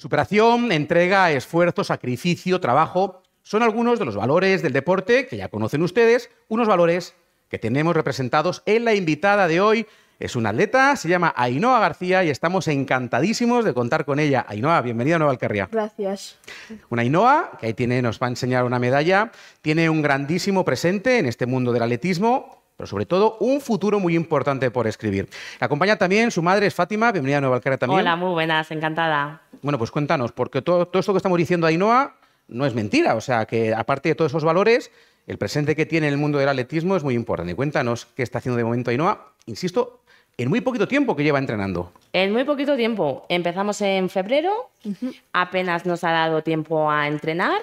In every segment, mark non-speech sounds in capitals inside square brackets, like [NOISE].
Superación, entrega, esfuerzo, sacrificio, trabajo, son algunos de los valores del deporte que ya conocen ustedes, unos valores que tenemos representados en la invitada de hoy. Es una atleta, se llama Ainhoa García y estamos encantadísimos de contar con ella. Ainhoa, bienvenida a Nueva Alcarria. Gracias. Una Ainhoa, que ahí tiene, nos va a enseñar una medalla, tiene un grandísimo presente en este mundo del atletismo, pero sobre todo un futuro muy importante por escribir. acompaña también su madre, es Fátima, bienvenida a Nueva Alcarria también. Hola, muy buenas, encantada. Bueno, pues cuéntanos, porque todo, esto que estamos diciendo a Ainhoa no es mentira. O sea, que aparte de todos esos valores, el presente que tiene el mundo del atletismo es muy importante. Cuéntanos qué está haciendo de momento Ainhoa, insisto, en muy poquito tiempo que lleva entrenando. En muy poquito tiempo. Empezamos en febrero, apenas nos ha dado tiempo a entrenar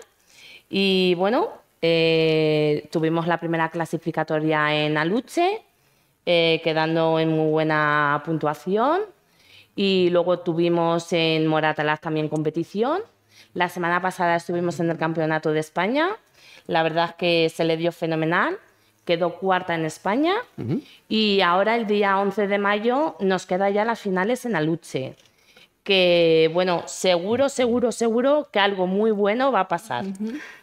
y bueno, eh, tuvimos la primera clasificatoria en Aluche, eh, quedando en muy buena puntuación. Y luego tuvimos en Moratalaz también competición. La semana pasada estuvimos en el Campeonato de España. La verdad es que se le dio fenomenal. Quedó cuarta en España. Y ahora el día 11 de mayo nos queda ya las finales en Aluche que, bueno, seguro, seguro, seguro que algo muy bueno va a pasar.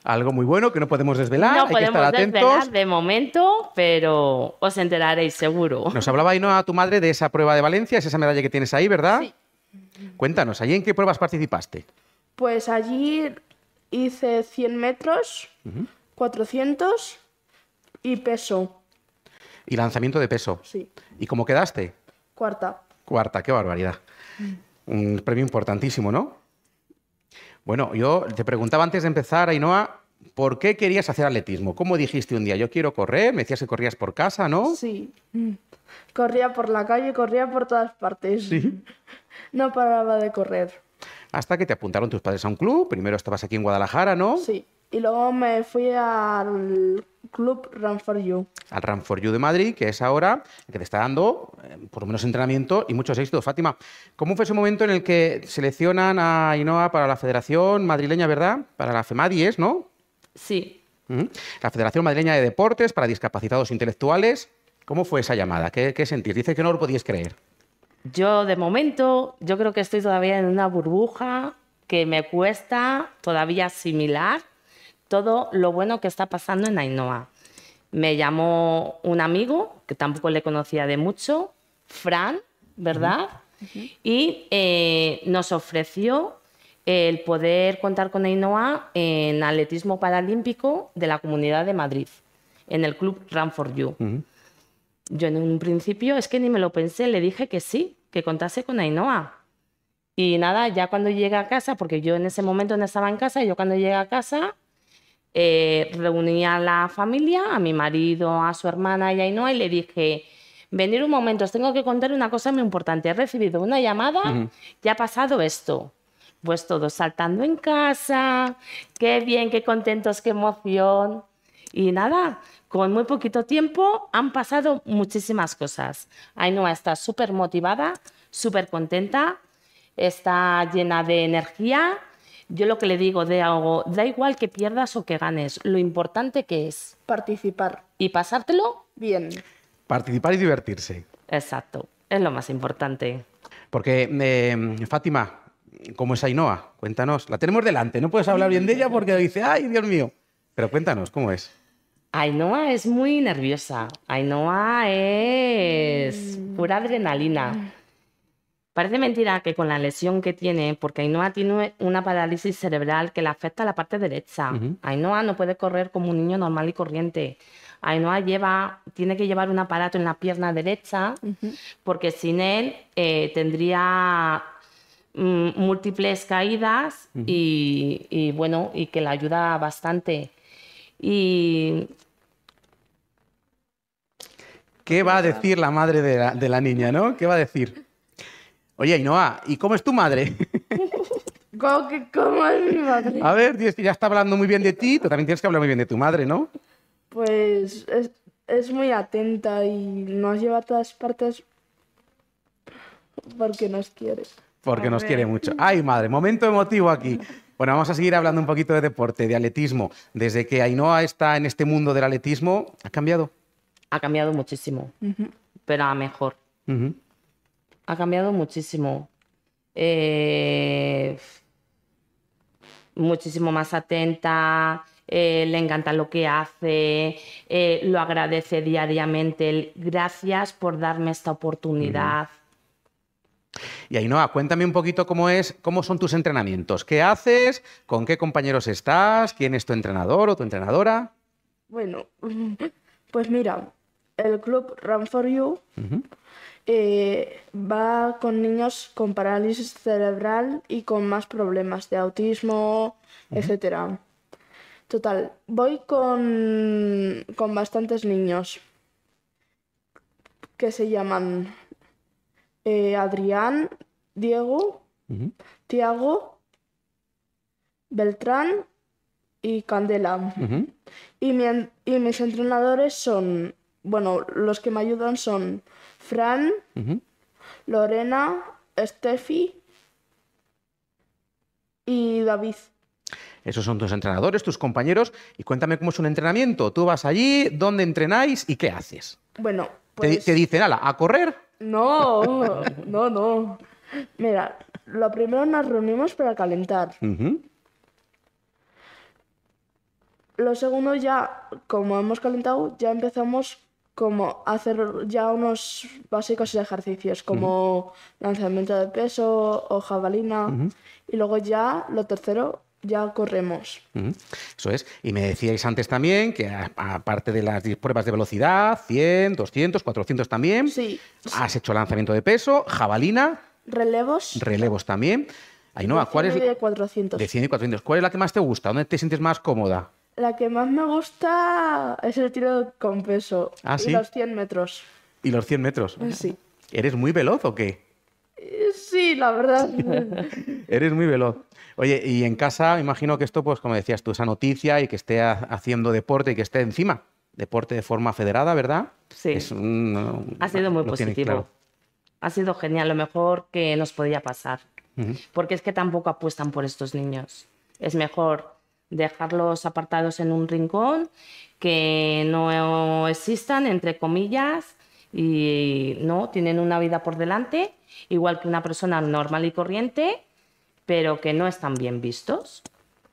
Algo muy bueno que no podemos desvelar, hay que estar atentos. Desvelar de momento, pero os enteraréis seguro. Nos hablaba ahí, ¿no, a tu madre de esa prueba de Valencia, es esa medalla que tienes ahí, ¿verdad? Sí. Cuéntanos, ¿allí en qué pruebas participaste? Pues allí hice 100 metros, 400 y peso. ¿Y lanzamiento de peso? Sí. ¿Y cómo quedaste? Cuarta. Cuarta, qué barbaridad. Mm. Un premio importantísimo, ¿no? Bueno, yo te preguntaba antes de empezar, Ainhoa, ¿por qué querías hacer atletismo? ¿Cómo dijiste un día, yo quiero correr? Me decías que corrías por casa, ¿no? Sí. Corría por la calle, corría por todas partes. Sí. [LAUGHS] No paraba de correr. Hasta que te apuntaron tus padres a un club. Primero estabas aquí en Guadalajara, ¿no? Sí. Y luego me fui al Club Run for You. Al Run for You de Madrid, que es ahora el que te está dando eh, por lo menos entrenamiento y muchos éxitos. Fátima, ¿cómo fue ese momento en el que seleccionan a Inoa para la Federación Madrileña, verdad? Para la FEMADIES, ¿no? Sí. La Federación Madrileña de Deportes para Discapacitados Intelectuales. ¿Cómo fue esa llamada? ¿Qué, sentís? Dice que no lo podías creer. Yo, de momento, yo creo que estoy todavía en una burbuja que me cuesta todavía asimilar todo lo bueno que está pasando en Ainhoa. Me llamó un amigo, que tampoco le conocía de mucho, Fran, ¿verdad? Y eh, nos ofreció el poder contar con Ainhoa en atletismo paralímpico de la Comunidad de Madrid, en el club Run for You. Yo en un principio es que ni me lo pensé, le dije que sí, que contase con Ainhoa. Y nada, ya cuando llegué a casa, porque yo en ese momento no estaba en casa, y yo cuando llegué a casa eh, reuní a la familia, a mi marido, a su hermana y a Inoa y le dije, venir un momento, os tengo que contar una cosa muy importante. He recibido una llamada Ya y ha pasado esto. Pues todos saltando en casa, qué bien, qué contentos, qué emoción. Y nada, con muy poquito tiempo han pasado muchísimas cosas. Ainhoa está súper motivada, súper contenta, está llena de energía yo lo que le digo de algo, da igual que pierdas o que ganes, lo importante que es participar y pasártelo bien. Participar y divertirse. Exacto, es lo más importante. Porque, eh, Fátima, ¿cómo es Ainhoa? Cuéntanos. La tenemos delante, no puedes hablar bien de ella porque dice, ay, Dios mío. Pero cuéntanos, ¿cómo es? Ainhoa es muy nerviosa. Ainhoa es pura adrenalina. Parece mentira que con la lesión que tiene, porque Ainhoa tiene una parálisis cerebral que le afecta a la parte derecha. Ainhoa no puede correr como un niño normal y corriente. Ainhoa lleva, tiene que llevar un aparato en la pierna derecha, porque sin él eh, tendría mm, múltiples caídas y, bueno, y que la ayuda bastante. Y ¿Qué va a decir la madre de la, de la, niña, no? ¿Qué va a decir? Oye, Ainhoa, ¿y cómo es tu madre? [LAUGHS] ¿Cómo, es mi madre? A ver, tienes que ya está hablando muy bien de ti, tú también tienes que hablar muy bien de tu madre, ¿no? Pues es, muy atenta y nos lleva a todas partes porque nos quiere. Porque nos quiere mucho. Ay, madre, momento emotivo aquí. Bueno, vamos a seguir hablando un poquito de deporte, de atletismo. Desde que Ainhoa está en este mundo del atletismo, ¿ha cambiado? Ha cambiado muchísimo, pero a mejor. Uh ha cambiado muchísimo. Eh, muchísimo más atenta, eh, le encanta lo que hace, eh, lo agradece diariamente. Gracias por darme esta oportunidad. Y Ainhoa, cuéntame un poquito cómo es, cómo son tus entrenamientos, qué haces, con qué compañeros estás, quién es tu entrenador o tu entrenadora. Bueno, [LAUGHS] pues mira, el club Run for You eh, va con niños con parálisis cerebral y con más problemas de autismo, etc. etcétera. Total, voy con, bastantes niños que se llaman eh, Adrián, Diego, Tiago, Beltrán y Candela. y mis entrenadores son bueno, los que me ayudan son Fran, Lorena, Steffi y David. Esos son tus entrenadores, tus compañeros. Y cuéntame cómo es un entrenamiento. Tú vas allí, dónde entrenáis y qué haces. Bueno, pues... ¿Te, dicen, ala, a correr? No, no, no. Mira, lo primero nos reunimos para calentar. Lo segundo ya, como hemos calentado, ya empezamos como hacer ya unos básicos ejercicios como lanzamiento de peso o jabalina y luego ya lo tercero ya corremos. Eso es. Y me decíais antes también que aparte de las pruebas de velocidad, 100, 200, 400 también, sí, has hecho lanzamiento de peso, jabalina. Relevos. Relevos también. ahí no es? De 400. De 100 y 400. ¿Cuál es la que más te gusta? ¿Dónde te sientes más cómoda? La que más me gusta es el tiro con peso. Ah, y los 100 metros. ¿Y los 100 metros? Sí. ¿Eres muy veloz o qué? Eh, sí, la verdad. [LAUGHS] Eres muy veloz. Oye, y en casa, imagino que esto, pues como decías tú, esa noticia y que esté haciendo deporte y que esté encima. Deporte de forma federada, ¿verdad? Sí. ha sido muy positivo. Ha sido genial, lo mejor que nos podía pasar. Porque es que tampoco apuestan por estos niños. Es mejor dejarlos apartados en un rincón, que no existan, entre comillas, y no, tienen una vida por delante, igual que una persona normal y corriente, pero que no están bien vistos.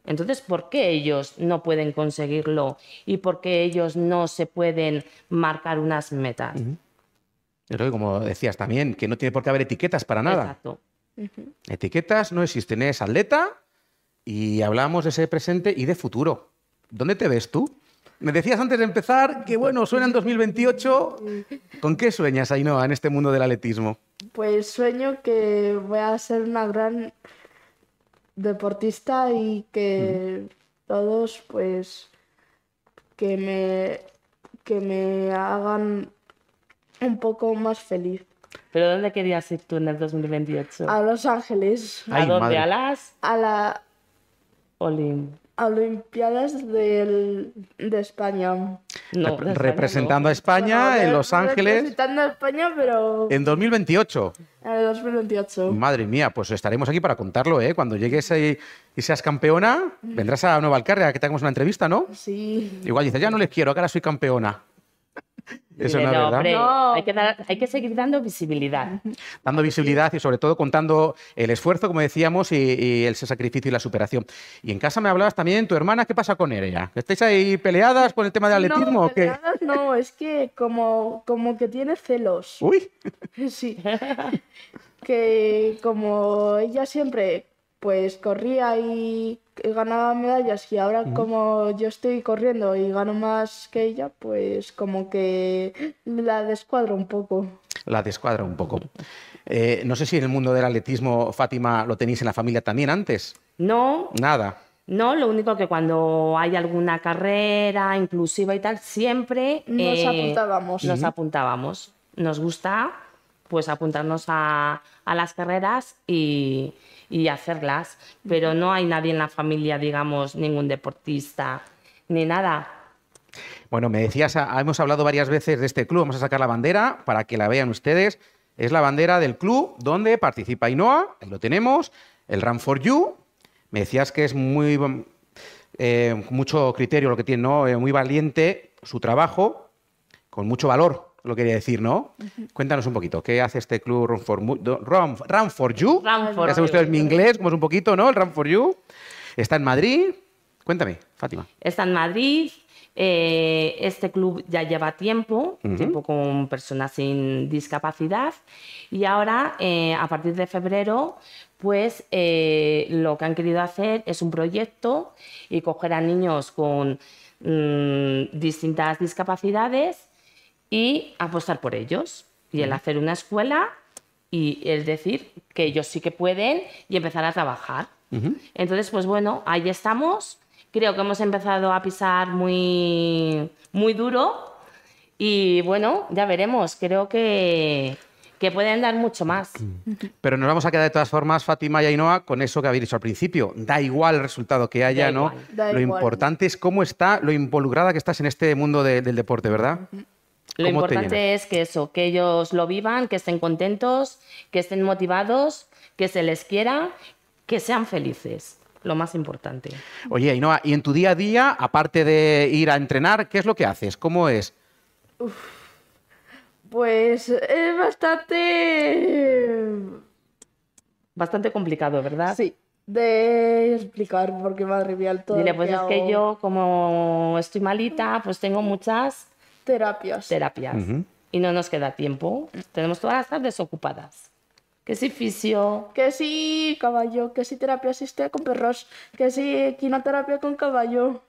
Entonces, ¿por qué ellos no pueden conseguirlo y por qué ellos no se pueden marcar unas metas? Creo que, Pero como decías también, que no tiene por qué haber etiquetas para nada. Exacto. Etiquetas no existen, ¿eh? es atleta y hablamos de ese presente y de futuro. ¿Dónde te ves tú? Me decías antes de empezar que, bueno, suena en 2028. ¿Con qué sueñas, Ainhoa, en este mundo del atletismo? Pues sueño que voy a ser una gran deportista y que mm. todos, pues, que me, que me hagan un poco más feliz. ¿Pero dónde querías ir tú en el 2028? A Los Ángeles. ¿A dónde? ¿A las? A la, Olimpiadas de España. representando a España en Los Ángeles. Representando a España, pero. En 2028. En 2028. Madre mía, pues estaremos aquí para contarlo, ¿eh? Cuando llegues y seas campeona, vendrás a Nueva Alcarria que tengamos una entrevista, ¿no? Sí. Igual dices, ya no les quiero, que ahora soy campeona. Eso no, Hay, que seguir dando visibilidad. Dando visibilidad y sobre todo contando el esfuerzo, como decíamos, y, el sacrificio y la superación. Y en casa me hablabas también tu hermana, ¿qué pasa con ella? ¿Estáis ahí peleadas con el tema del atletismo? No, o qué? no es que como, como que tiene celos. Uy. [LAUGHS] Sí. que como ella siempre pues corría y ganaba medallas y ahora como yo estoy corriendo y gano más que ella, pues como que la descuadro un poco. La descuadro un poco. Eh, no sé si en el mundo del atletismo, Fátima, lo tenéis en la familia también antes. No. Nada. No, lo único que cuando hay alguna carrera inclusiva y tal, siempre nos eh, apuntábamos. Nos apuntábamos. Nos gusta pues apuntarnos a, a las carreras y, y hacerlas, pero no hay nadie en la familia, digamos, ningún deportista ni nada. Bueno, me decías, ah, hemos hablado varias veces de este club, vamos a sacar la bandera para que la vean ustedes. Es la bandera del club donde participa Inoa, lo tenemos, el Run for You. Me decías que es muy eh, mucho criterio lo que tiene, ¿no? Eh, muy valiente su trabajo, con mucho valor lo quería decir, ¿no? Cuéntanos un poquito, ¿qué hace este club Run for, You? ya mi inglés, como es un poquito, ¿no? El Run for You. Está en Madrid. Cuéntame, Fátima. Está en Madrid. Eh, este club ya lleva tiempo, tiempo con personas sin discapacidad. Y ahora, eh, a partir de febrero, pues eh, lo que han querido hacer es un proyecto y coger a niños con mm, distintas discapacidades y apostar por ellos y el hacer una escuela y el decir que ellos sí que pueden y empezar a trabajar. Entonces, pues bueno, ahí estamos. Creo que hemos empezado a pisar muy, muy duro y bueno, ya veremos. Creo que, pueden dar mucho más. Pero nos vamos a quedar de todas formas, Fátima y Ainhoa, con eso que habéis dicho al principio. Da igual el resultado que haya, ¿no? lo importante es cómo está, lo involucrada que estás en este mundo del deporte, ¿verdad? Lo importante es que eso, que ellos lo vivan, que estén contentos, que estén motivados, que se les quiera, que sean felices. Lo más importante. Oye, Ainhoa, ¿y en tu día a día, aparte de ir a entrenar, qué es lo que haces? ¿Cómo es? pues es bastante... Bastante complicado, ¿verdad? Sí de explicar por me madre mía todo. Dile, pues es que yo como estoy malita, pues tengo muchas Terapias. Terapias. Y no nos queda tiempo. Tenemos todas las tardes ocupadas. Que si fisio. Que si caballo. Que si terapia asistida con perros. Que si quinoterapia con caballo.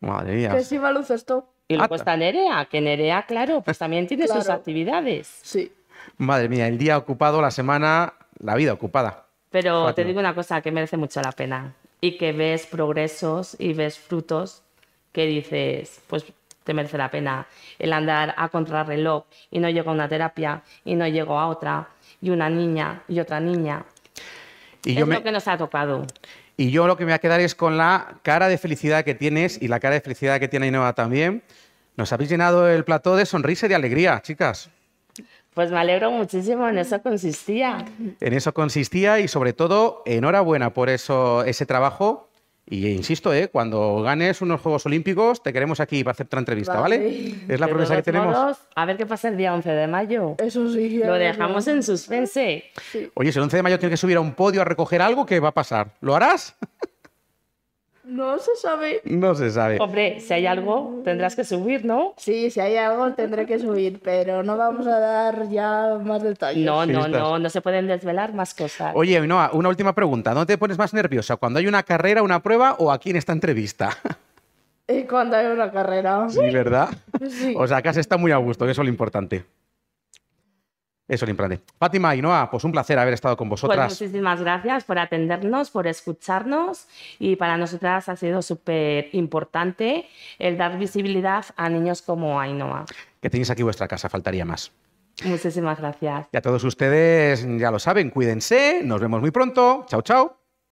Madre mía. Que si baloncesto. Y luego está Nerea, que Nerea, claro, pues también tiene sus actividades. Sí. Madre mía, el día ocupado, la semana, la vida ocupada. Pero te digo una cosa que merece mucho la pena y que ves progresos y ves frutos que dices, pues te merece la pena. El andar a contrarreloj y no llego a una terapia y no llego a otra, y una niña y otra niña. Y yo lo que nos ha tocado. Y yo lo que me voy a quedar es con la cara de felicidad que tienes y la cara de felicidad que tiene Innova también. Nos habéis llenado el plató de sonrisa y de alegría, chicas. Pues me alegro muchísimo, en eso consistía. En eso consistía y sobre todo enhorabuena por eso, ese trabajo y insisto, ¿eh? cuando ganes unos Juegos Olímpicos, te queremos aquí para hacer otra entrevista, ¿vale? Es la promesa que tenemos. a ver qué pasa el día 11 de mayo. Eso sí. Lo dejamos en suspense. Oye, si el 11 de mayo tiene que subir a un podio a recoger algo, ¿qué va a pasar? ¿Lo harás? [LAUGHS] No se sabe. No se sabe. Hombre, si hay algo, tendrás que subir, ¿no? Sí, si hay algo, tendré que subir, pero no vamos a dar ya más detalles. No, no, no, no se pueden desvelar más cosas. Oye, una última pregunta. ¿Dónde te pones más nerviosa? ¿Cuando hay una carrera, una prueba o aquí en esta entrevista? Y eh, cuando hay una carrera. Sí, ¿verdad? O sea, acá está muy a gusto, que eso es lo importante. Eso, es lo importante. Fátima y pues un placer haber estado con pues vosotras. muchísimas gracias por atendernos, por escucharnos y para nosotras ha sido súper importante el dar visibilidad a niños como Ainhoa. Que tenéis aquí vuestra casa, faltaría más. Muchísimas gracias. Y a todos ustedes ya lo saben, cuídense, nos vemos muy pronto. Chao, chao.